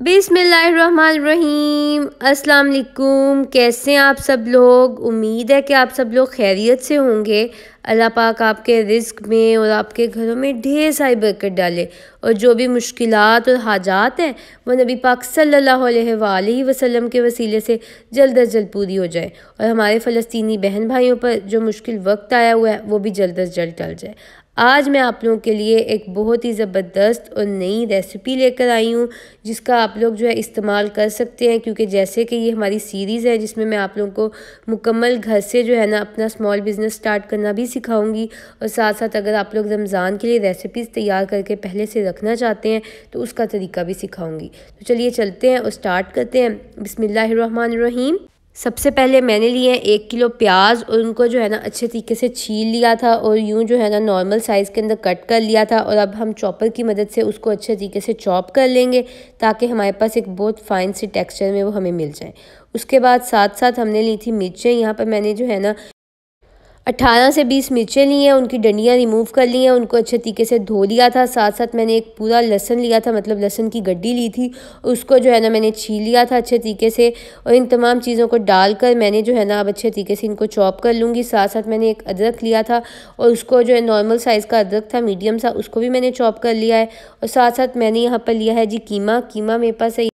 बिसमीम असलकुम कैसे हैं आप सब लोग उम्मीद है कि आप सब लोग खैरियत से होंगे अल्लाह पाक आपके रिस्क में और आपके घरों में ढेर सारी बरकत डाले और जो भी मुश्किल और हाजात हैं वह नबी पाक सल्ला वसम के वसीले से जल्द अज जल्द पूरी हो जाए और हमारे फ़लस्तनी बहन भाइयों पर जो मुश्किल वक्त आया हुआ है वो भी जल्द अज जल्द टल जाए आज मैं आप लोगों के लिए एक बहुत ही ज़बरदस्त और नई रेसिपी लेकर आई हूँ जिसका आप लोग जो है इस्तेमाल कर सकते हैं क्योंकि जैसे कि ये हमारी सीरीज़ है जिसमें मैं आप लोगों को मुकम्मल घर से जो है ना अपना स्मॉल बिज़नेस स्टार्ट करना भी सिखाऊंगी और साथ साथ अगर आप लोग रमज़ान के लिए रेसिपीज़ तैयार करके पहले से रखना चाहते हैं तो उसका तरीका भी सिखाऊँगी तो चलिए चलते हैं और स्टार्ट करते हैं रहीम सबसे पहले मैंने लिए एक किलो प्याज और उनको जो है ना अच्छे तरीके से छील लिया था और यूँ जो है ना नॉर्मल साइज़ के अंदर कट कर लिया था और अब हम चॉपर की मदद से उसको अच्छे तरीके से चॉप कर लेंगे ताकि हमारे पास एक बहुत फ़ाइन सी टेक्सचर में वो हमें मिल जाए उसके बाद साथ साथ हमने ली थी मिर्चें यहाँ पर मैंने जो है ना अठारह से बीस मिर्चें ली हैं उनकी डंडियाँ रिमूव कर ली हैं उनको अच्छे तरीके से धो लिया था साथ साथ मैंने एक पूरा लहसन लिया था मतलब लहसन की गड्डी ली थी उसको जो है ना मैंने छील लिया था अच्छे तरीके से और इन तमाम चीज़ों को डालकर मैंने जो है ना अब अच्छे तरीके से इनको चॉप कर लूँगी साथ साथ मैंने एक अदरक लिया था और उसको जो है नॉर्मल साइज़ का अदरक था मीडियम सा उसको भी मैंने चॉप कर लिया है और साथ साथ मैंने यहाँ पर लिया है जी कीमा कीमा मेरे पास है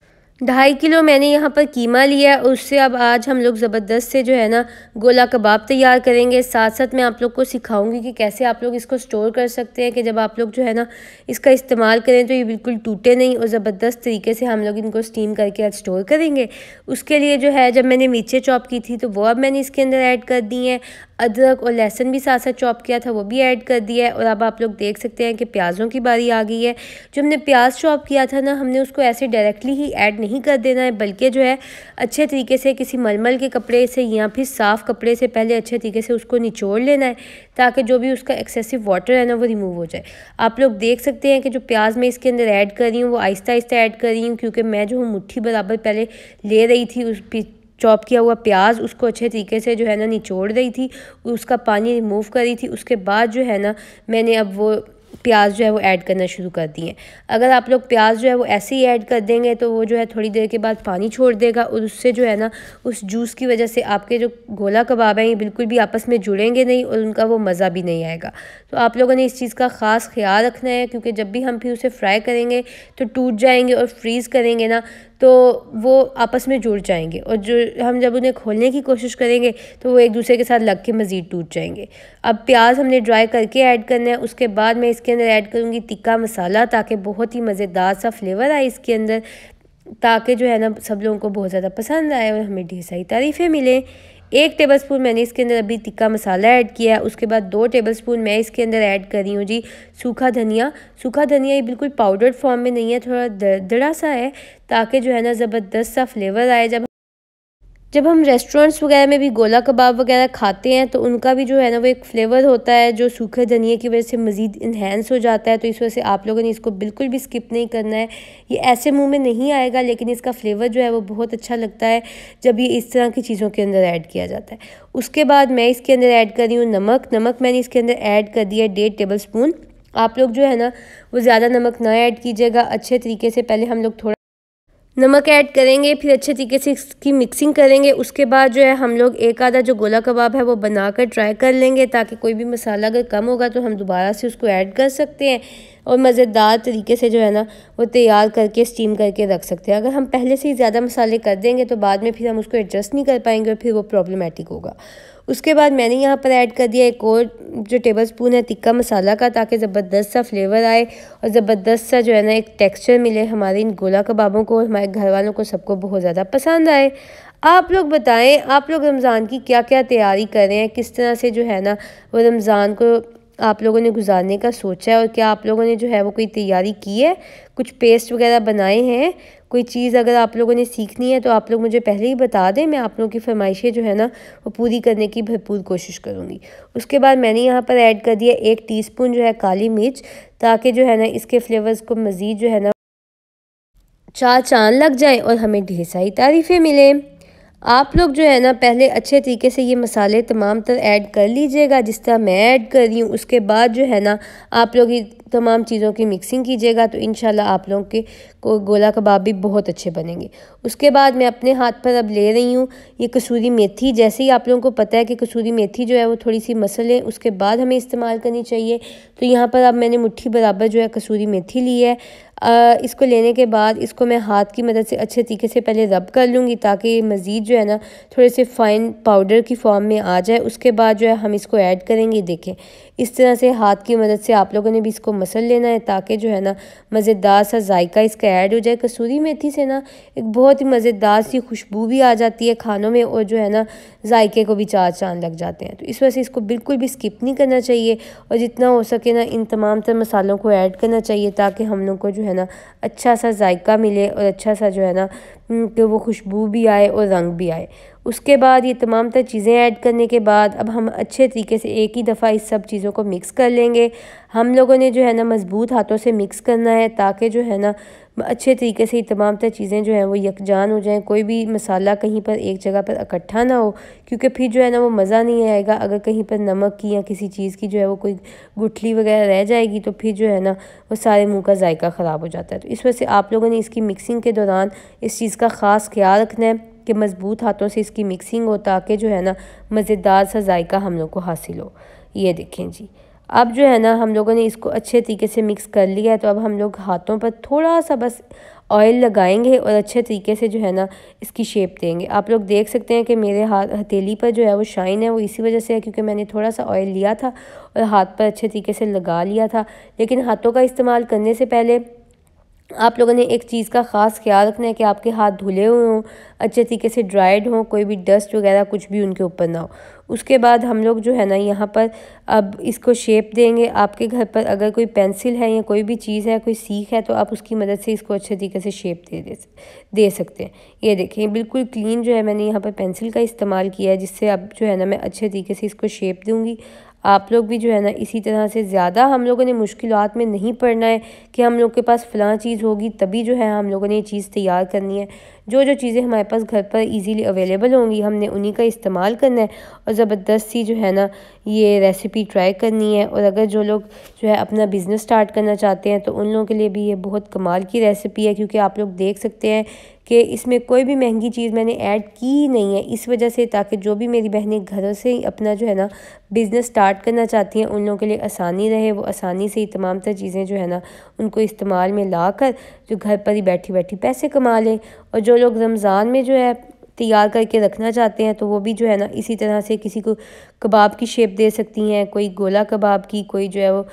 ढाई किलो मैंने यहाँ पर कीमा लिया है उससे अब आज हम लोग ज़बरदस्त से जो है ना गोला कबाब तैयार करेंगे साथ साथ मैं आप लोग को सिखाऊंगी कि कैसे आप लोग इसको स्टोर कर सकते हैं कि जब आप लोग जो है ना इसका इस्तेमाल करें तो ये बिल्कुल टूटे नहीं और ज़बरदस्त तरीके से हम लोग इनको स्टीम करके आज स्टोर करेंगे उसके लिए जो है जब मैंने मिर्चें चॉप की थी तो वो अब मैंने इसके अंदर ऐड कर दी हैं अदरक और लहसुन भी साथ साथ चॉप किया था वो भी ऐड कर दिया है और अब आप लोग देख सकते हैं कि प्याज़ों की बारी आ गई है जो हमने प्याज चॉप किया था ना हमने उसको ऐसे डायरेक्टली ही ऐड नहीं नहीं कर देना है बल्कि जो है अच्छे तरीके से किसी मलमल के कपड़े से या फिर साफ़ कपड़े से पहले अच्छे तरीके से उसको निचोड़ लेना है ताकि जो भी उसका एक्सेसिव वाटर है ना वो रिमूव हो जाए आप लोग देख सकते हैं कि जो प्याज मैं इसके अंदर ऐड कर रही हूँ वो आहिस्ता आहिस्ता ऐड कर रही हूँ क्योंकि मैं जो हूँ मुठ्ठी बराबर पहले ले रही थी उस चॉप किया हुआ प्याज उसको अच्छे तरीके से जो है ना निचोड़ रही थी उसका पानी रिमूव कर रही थी उसके बाद जो है ना मैंने अब वो प्याज जो है वो ऐड करना शुरू कर दिए अगर आप लोग प्याज जो है वो ऐसे ही ऐड कर देंगे तो वो जो है थोड़ी देर के बाद पानी छोड़ देगा और उससे जो है ना उस जूस की वजह से आपके जो गोला कबाब हैं ये बिल्कुल भी आपस में जुड़ेंगे नहीं और उनका वो मज़ा भी नहीं आएगा तो आप लोगों ने इस चीज़ का ख़ास ख्याल रखना है क्योंकि जब भी हम फिर उसे फ्राई करेंगे तो टूट जाएंगे और फ्रीज़ करेंगे ना तो वो आपस में जुड़ जाएंगे और जो हम जब उन्हें खोलने की कोशिश करेंगे तो वो एक दूसरे के साथ लग के मज़ीद टूट जाएंगे अब प्याज हमने ड्राई करके ऐड करना है उसके बाद मैं इसके अंदर ऐड करूँगी टिक्का मसाला ताकि बहुत ही मज़ेदार सा फ्लेवर आए इसके अंदर ताकि जो है ना सब लोगों को बहुत ज़्यादा पसंद आए और हमें ढेर सारी तारीफ़ें मिलें एक टेबलस्पून मैंने इसके अंदर अभी तिक्का मसाला ऐड किया है उसके बाद दो टेबलस्पून मैं इसके अंदर ऐड कर रही हूँ जी सूखा धनिया सूखा धनिया ये बिल्कुल पाउडर फॉर्म में नहीं है थोड़ा दड़ा सा है ताकि जो है ना ज़बरदस्त सा फ्लेवर आए जब जब हम रेस्टोरेंट्स वगैरह में भी गोला कबाब वगैरह खाते हैं तो उनका भी जो है ना वो एक फ़्लेवर होता है जो सूखे धनिया की वजह से मज़ीद इन्हेंस हो जाता है तो इस वजह से आप लोगों ने इसको बिल्कुल भी स्किप नहीं करना है ये ऐसे मुंह में नहीं आएगा लेकिन इसका फ़्लेवर जो है वो बहुत अच्छा लगता है जब ये इस तरह की चीज़ों के अंदर ऐड किया जाता है उसके बाद मैं इसके अंदर ऐड कर रही हूँ नमक नमक मैंने इसके अंदर ऐड कर दिया डेढ़ टेबल स्पून आप लोग जो है ना वो ज़्यादा नमक ना ऐड कीजिएगा अच्छे तरीके से पहले हम लोग थोड़ा नमक ऐड करेंगे फिर अच्छे तरीके से इसकी मिक्सिंग करेंगे उसके बाद जो है हम लोग एक आधा जो गोला कबाब है वो बनाकर ट्राई कर लेंगे ताकि कोई भी मसाला अगर कम होगा तो हम दोबारा से उसको ऐड कर सकते हैं और मज़ेदार तरीके से जो है ना वो तैयार करके स्टीम करके रख सकते हैं अगर हम पहले से ही ज़्यादा मसाले कर देंगे तो बाद में फिर हम उसको एडजस्ट नहीं कर पाएंगे और फिर वो प्रॉब्लमेटिक होगा उसके बाद मैंने यहाँ पर ऐड कर दिया एक और जो टेबल स्पून है तिक्का मसाला का ताकि ज़बरदस्त सा फ्लेवर आए और ज़बरदस्त सा जो है ना एक टेक्सचर मिले हमारे इन गोला कबाबों को हमारे घर वालों को सबको बहुत ज़्यादा पसंद आए आप लोग बताएं आप लोग रमज़ान की क्या क्या तैयारी कर रहे हैं किस तरह से जो है ना वो रमज़ान को आप लोगों ने गुजारने का सोचा है और क्या आप लोगों ने जो है वो कोई तैयारी की है कुछ पेस्ट वगैरह बनाए हैं कोई चीज़ अगर आप लोगों ने सीखनी है तो आप लोग मुझे पहले ही बता दें मैं आप लोगों की फरमाइशें जो है ना वो पूरी करने की भरपूर कोशिश करूँगी उसके बाद मैंने यहाँ पर ऐड कर दिया एक टी जो है काली मिर्च ताकि जो है ना इसके फ्लेवर्स को मज़ीद जो है ना चार चाँद लग जाएँ और हमें ढेर सारी तारीफ़ें मिलें आप लोग जो है ना पहले अच्छे तरीके से ये मसाले तमाम तर तो ऐड कर लीजिएगा जिस तरह मैं ऐड कर रही हूँ उसके बाद जो है ना आप लोग तमाम चीज़ों की मिक्सिंग कीजिएगा तो इन आप लोगों के को गोला कबाब भी बहुत अच्छे बनेंगे उसके बाद मैं अपने हाथ पर अब ले रही हूँ ये कसूरी मेथी जैसे ही आप लोगों को पता है कि कसूरी मेथी जो है वो थोड़ी सी मसल है उसके बाद हमें इस्तेमाल करनी चाहिए तो यहाँ पर अब मैंने मुट्ठी बराबर जो है कसूरी मेथी ली है आ, इसको लेने के बाद इसको मैं हाथ की मदद से अच्छे तरीके से पहले रब कर लूँगी ताकि मज़ीद जो है ना थोड़े से फ़ाइन पाउडर की फॉर्म में आ जाए उसके बाद जो है हम इसको ऐड करेंगे देखें इस तरह से हाथ की मदद से आप लोगों ने भी इसको मसल लेना है ताकि जो है ना मज़ेदार सा जायका इसका ऐड हो जाए कसूरी मेथी से ना एक बहुत ही मज़ेदार सी खुशबू भी आ जाती है खानों में और जो है ना जायके को भी चार चांद लग जाते हैं तो इस वजह से इसको बिल्कुल भी स्किप नहीं करना चाहिए और जितना हो सके ना इन तमाम तर मसालों को ऐड करना चाहिए ताकि हम लोग को जो है ना अच्छा सा जायका मिले और अच्छा सा जो है ना कि वो खुशबू भी आए और रंग भी आए उसके बाद ये तमाम तर चीज़ें ऐड करने के बाद अब हम अच्छे तरीके से एक ही दफ़ा इस सब चीज़ों को मिक्स कर लेंगे हम लोगों ने जो है ना मज़बूत हाथों से मिक्स करना है ताकि जो है ना अच्छे तरीके से तमाम तर चीज़ें जो हैं वो यकजान हो जाएँ कोई भी मसाला कहीं पर एक जगह पर इकट्ठा ना हो क्योंकि फिर जो है ना वो मज़ा नहीं आएगा अगर कहीं पर नमक की या किसी चीज़ की जो है वो कोई गुठली वगैरह रह जाएगी तो फिर जो है ना वो सारे मुँह का जायका ख़राब हो जाता है तो इस वजह से आप लोगों ने इसकी मिक्सिंग के दौरान इस चीज़ का ख़ास ख्याल रखना है कि मज़बूत हाथों से इसकी मिक्सिंग हो ताकि जो है ना मज़ेदार सा जायका हम लोग को हासिल हो ये देखें जी अब जो है ना हम लोगों ने इसको अच्छे तरीके से मिक्स कर लिया है तो अब हम लोग हाथों पर थोड़ा सा बस ऑयल लगाएंगे और अच्छे तरीके से जो है ना इसकी शेप देंगे आप लोग देख सकते हैं कि मेरे हाथ हथेली पर जो है वो शाइन है वो इसी वजह से है क्योंकि मैंने थोड़ा सा ऑयल लिया था और हाथ पर अच्छे तरीके से लगा लिया था लेकिन हाथों का इस्तेमाल करने से पहले आप लोगों ने एक चीज़ का ख़ास ख्याल रखना है कि आपके हाथ धुले हुए हों अच्छे तरीके से ड्राइड हों कोई भी डस्ट वगैरह कुछ भी उनके ऊपर ना हो उसके बाद हम लोग जो है ना यहाँ पर अब इसको शेप देंगे आपके घर पर अगर कोई पेंसिल है या कोई भी चीज़ है कोई सीख है तो आप उसकी मदद से इसको अच्छे तरीके से शेप दे दे, दे सकते हैं ये देखें बिल्कुल क्लीन जो है मैंने यहाँ पर पेंसिल का इस्तेमाल किया है जिससे अब जो है ना मैं अच्छे तरीके से इसको शेप दूँगी आप लोग भी जो है ना इसी तरह से ज़्यादा हम लोगों ने मुश्किल में नहीं पड़ना है कि हम लोग के पास फ़लाँ चीज़ होगी तभी जो है हम लोगों ने ये चीज़ तैयार करनी है जो जो चीज़ें हमारे पास घर पर इजीली अवेलेबल होंगी हमने उन्हीं का इस्तेमाल करना है और ज़बरदस्त सी जो है ना ये रेसिपी ट्राई करनी है और अगर जो लोग जो है अपना बिज़नेस स्टार्ट करना चाहते हैं तो उन लोगों के लिए भी ये बहुत कमाल की रेसिपी है क्योंकि आप लोग देख सकते हैं कि इसमें कोई भी महंगी चीज़ मैंने ऐड की नहीं है इस वजह से ताकि जो भी मेरी बहनें घरों से ही अपना जो है ना बिज़नेस स्टार्ट करना चाहती हैं उन लोगों के लिए आसानी रहे वो आसानी से ही तमाम तर चीज़ें जो है ना उनको इस्तेमाल में ला कर जो घर पर ही बैठी बैठी पैसे कमा लें और जो लोग रमज़ान में जो है तैयार करके रखना चाहते हैं तो वो भी जो है ना इसी तरह से किसी को कबाब की शेप दे सकती हैं कोई गोला कबाब की कोई जो है वो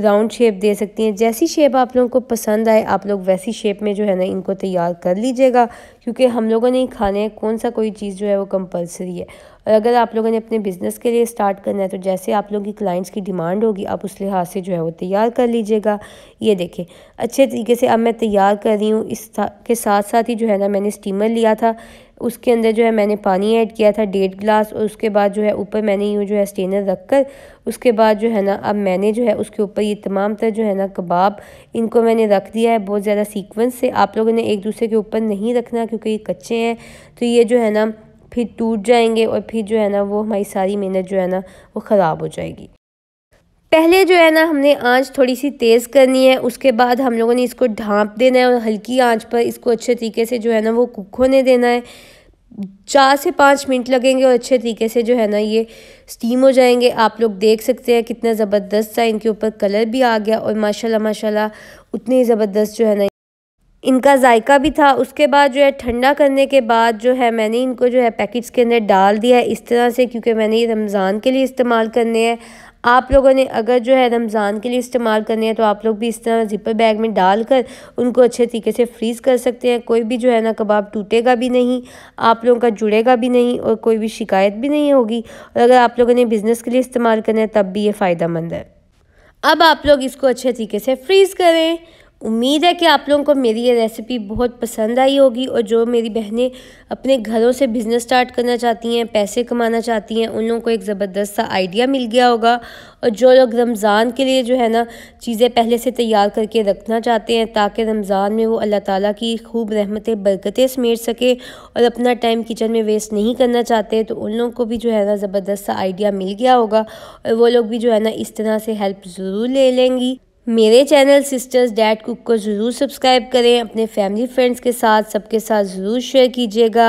राउंड शेप दे सकती हैं जैसी शेप आप लोगों को पसंद आए आप लोग वैसी शेप में जो है ना इनको तैयार कर लीजिएगा क्योंकि हम लोगों ने ही खाने कौन सा कोई चीज़ जो है वो कंपलसरी है और अगर आप लोगों ने अपने बिज़नेस के लिए स्टार्ट करना है तो जैसे आप लोगों की क्लाइंट्स की डिमांड होगी आप उस लिहाज से जो है वो तैयार कर लीजिएगा ये देखें अच्छे तरीके से अब मैं तैयार कर रही हूँ इस के साथ साथ ही जो है ना मैंने स्टीमर लिया था उसके अंदर जो है मैंने पानी ऐड किया था डेढ़ गिलास और उसके बाद जो है ऊपर मैंने यूँ जो है स्टेनर रख कर उसके बाद जो है ना अब मैंने जो है उसके ऊपर ये तमाम तर जो है ना कबाब इनको मैंने रख दिया है बहुत ज़्यादा सीक्वेंस से आप लोगों ने एक दूसरे के ऊपर नहीं रखना क्योंकि ये कच्चे हैं तो ये जो है ना फिर टूट जाएंगे और फिर जो है ना वो हमारी सारी मेहनत जो है ना वो ख़राब हो जाएगी पहले जो है ना हमने आंच थोड़ी सी तेज़ करनी है उसके बाद हम लोगों ने इसको ढांप देना है और हल्की आंच पर इसको अच्छे तरीके से जो है ना वो कुक होने देना है चार से पाँच मिनट लगेंगे और अच्छे तरीके से जो है ना ये स्टीम हो जाएंगे आप लोग देख सकते हैं कितना ज़बरदस्त सा इनके ऊपर कलर भी आ गया और माशाल्लाह माशाल्लाह उतनी ज़बरदस्त जो है ना इनका जायका भी था उसके बाद जो है ठंडा करने के बाद जो है मैंने इनको जो है पैकेट्स के अंदर डाल दिया है इस तरह से क्योंकि मैंने ये रमज़ान के लिए इस्तेमाल करने हैं आप लोगों ने अगर जो है रमज़ान के लिए इस्तेमाल करने हैं तो आप लोग भी इस तरह ज़िपर बैग में डाल कर उनको अच्छे तरीके से फ्रीज़ कर सकते हैं कोई भी जो है ना कबाब टूटेगा भी नहीं आप लोगों का जुड़ेगा भी नहीं और कोई भी शिकायत भी नहीं होगी और अगर आप लोगों ने बिज़नेस के लिए इस्तेमाल करना है तब भी ये फ़ायदा मंद है अब आप लोग इसको अच्छे तरीके से फ्रीज़ करें उम्मीद है कि आप लोगों को मेरी ये रेसिपी बहुत पसंद आई होगी और जो मेरी बहनें अपने घरों से बिज़नेस स्टार्ट करना चाहती हैं पैसे कमाना चाहती हैं उन लोगों को एक ज़बरदस्त सा आइडिया मिल गया होगा और जो लोग रमज़ान के लिए जो है ना चीज़ें पहले से तैयार करके रखना चाहते हैं ताकि रमज़ान में वो अल्लाह ताला की खूब रहमतें बरकतें समेट सके और अपना टाइम किचन में वेस्ट नहीं करना चाहते तो उन लोगों को भी जो है ना ज़बरदस्त सा आइडिया मिल गया होगा और वो लोग भी जो है ना इस तरह से हेल्प ज़रूर ले लेंगी मेरे चैनल सिस्टर्स डैड कुक को ज़रूर सब्सक्राइब करें अपने फैमिली फ्रेंड्स के साथ सबके साथ ज़रूर शेयर कीजिएगा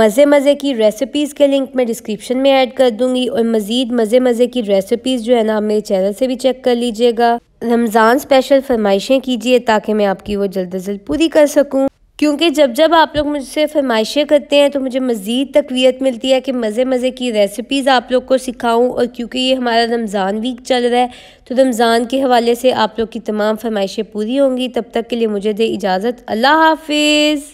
मज़े मज़े की रेसिपीज़ के लिंक मैं डिस्क्रिप्शन में ऐड कर दूंगी और मज़ीद मज़े मज़े की रेसिपीज़ जो है ना आप मेरे चैनल से भी चेक कर लीजिएगा रमज़ान स्पेशल फरमाइशें कीजिए ताकि मैं आपकी वो जल्द अज जल्द पूरी कर सकूँ क्योंकि जब जब आप लोग मुझसे फरमाइशें करते हैं तो मुझे मज़ीद तकवीत मिलती है कि मज़े मज़े की रेसिपीज़ आप लोग को सिखाऊं और क्योंकि ये हमारा रमज़ान वीक चल रहा है तो रमज़ान के हवाले से आप लोग की तमाम फरमाइशें पूरी होंगी तब तक के लिए मुझे दे इजाज़त अल्लाह हाफिज़